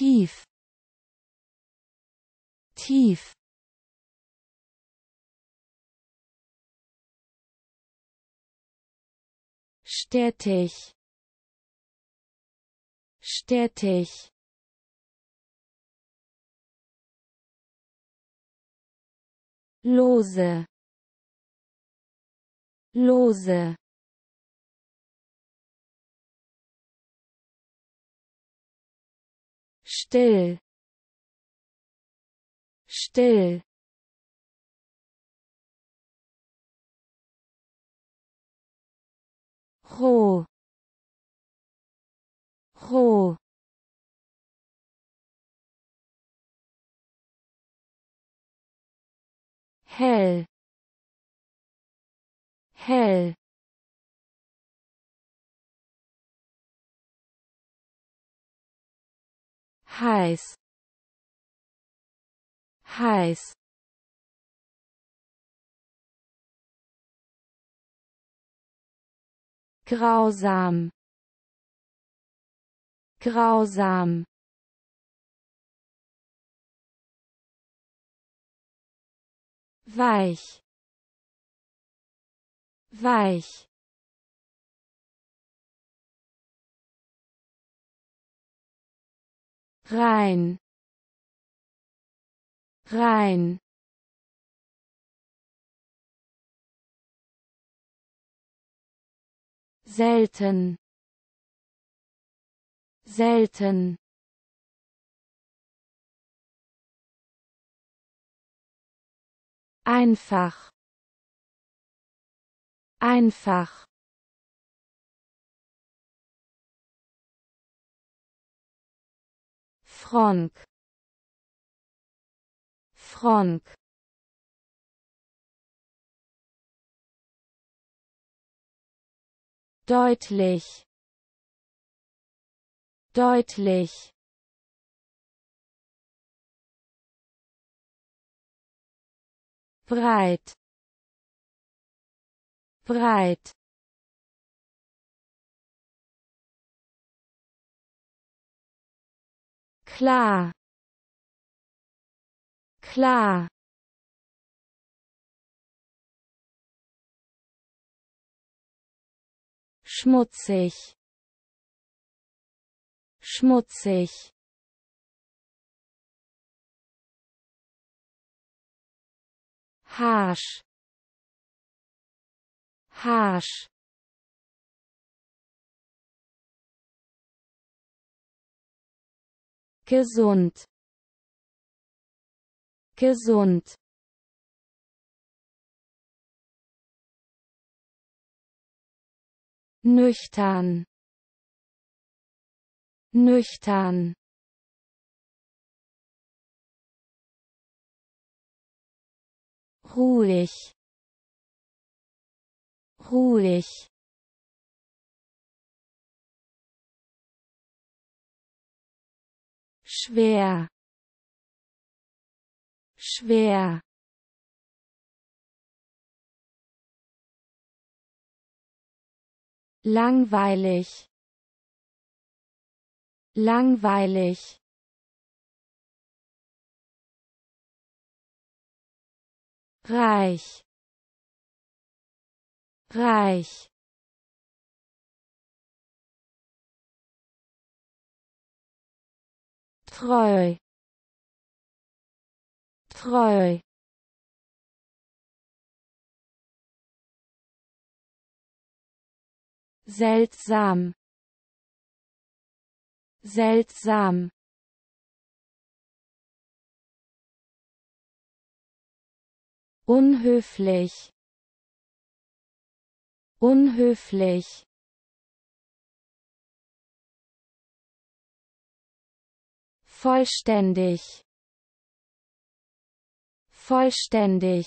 tief tief stetig stetig lose lose still still roh roh hell hell heiß heiß grausam grausam weich weich rein rein selten selten einfach einfach Frank Frank deutlich deutlich breit breit klar klar schmutzig schmutzig harsch harsch gesund gesund nüchtern nüchtern ruhig ruhig schwer schwer langweilig langweilig reich reich treu treu seltsam seltsam unhöflich unhöflich vollständig vollständig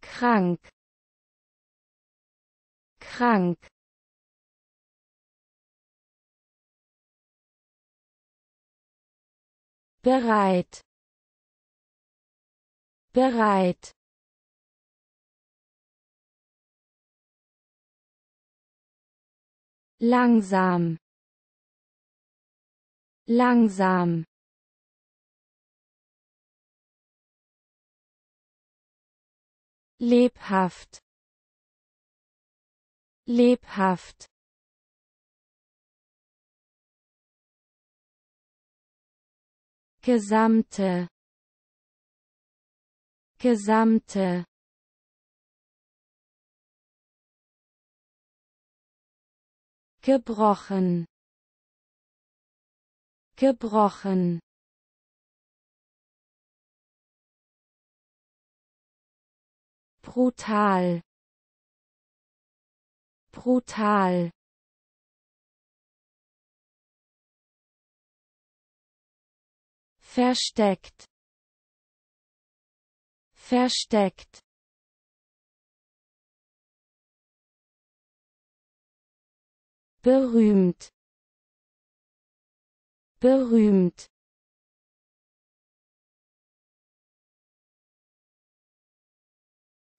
krank krank bereit bereit langsam langsam lebhaft lebhaft gesamte gesamte gebrochen gebrochen brutal brutal versteckt versteckt berühmt berühmt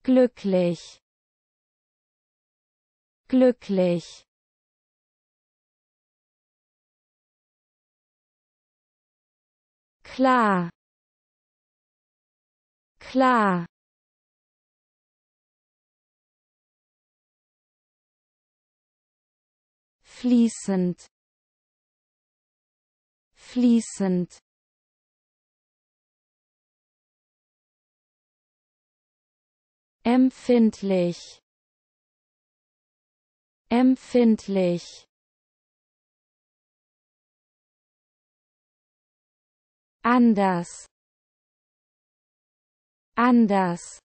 glücklich glücklich klar klar fließend fließend empfindlich empfindlich anders anders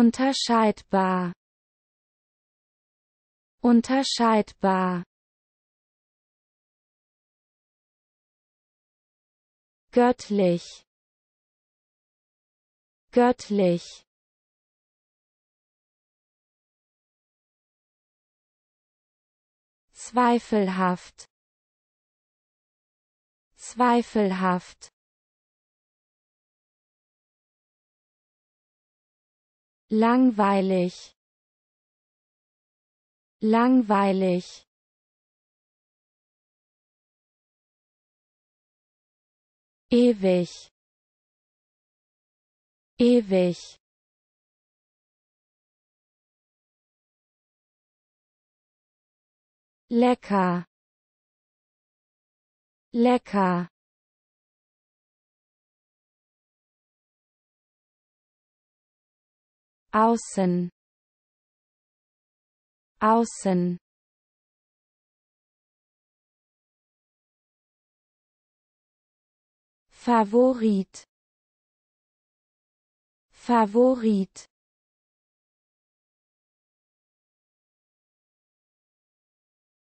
unterscheidbar unterscheidbar göttlich göttlich zweifelhaft zweifelhaft langweilig langweilig ewig ewig lecker lecker außen außen Favorit Favorit